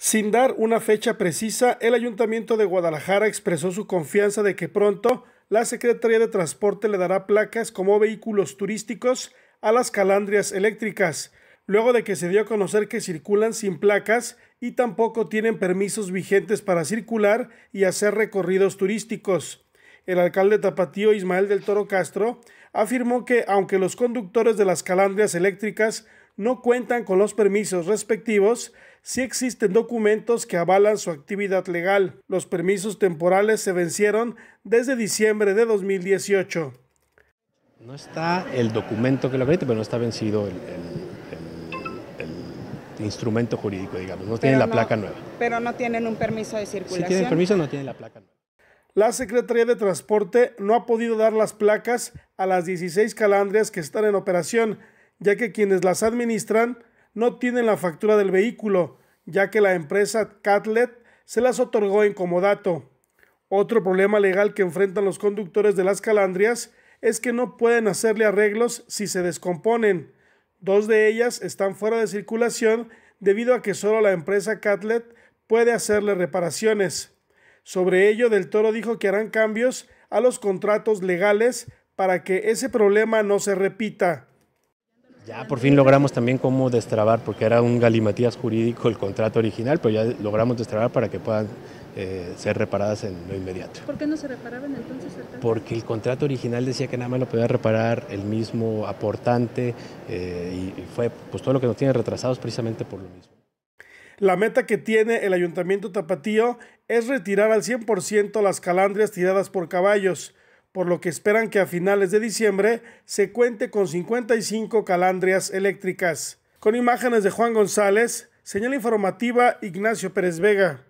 Sin dar una fecha precisa, el Ayuntamiento de Guadalajara expresó su confianza de que pronto la Secretaría de Transporte le dará placas como vehículos turísticos a las calandrias eléctricas, luego de que se dio a conocer que circulan sin placas y tampoco tienen permisos vigentes para circular y hacer recorridos turísticos. El alcalde tapatío Ismael del Toro Castro afirmó que aunque los conductores de las calandrias eléctricas no cuentan con los permisos respectivos si existen documentos que avalan su actividad legal. Los permisos temporales se vencieron desde diciembre de 2018. No está el documento que lo acredite, pero no está vencido el, instrumento jurídico, digamos. No tienen la placa nueva. Pero no tienen un permiso de circulación. Si tienen permiso, no tienen la placa nueva. La Secretaría de Transporte no ha podido dar las placas a las 16 calandrias que están en operación ya que quienes las administran no tienen la factura del vehículo, ya que la empresa Catlet se las otorgó en comodato. Otro problema legal que enfrentan los conductores de las calandrias es que no pueden hacerle arreglos si se descomponen. Dos de ellas están fuera de circulación debido a que solo la empresa Catlet puede hacerle reparaciones. Sobre ello, Del Toro dijo que harán cambios a los contratos legales para que ese problema no se repita. Ya por fin logramos también cómo destrabar, porque era un galimatías jurídico el contrato original, pero ya logramos destrabar para que puedan eh, ser reparadas en lo inmediato. ¿Por qué no se reparaban entonces? porque el contrato original decía que nada más lo podía reparar el mismo aportante eh, y, fue pues todo lo que nos tiene retrasados precisamente por lo mismo. La meta que tiene el Ayuntamiento Tapatío es retirar al 100% las calandrias tiradas por caballos por lo que esperan que a finales de diciembre se cuente con 55 calandrias eléctricas. Con imágenes de Juan González, señal informativa Ignacio Pérez Vega.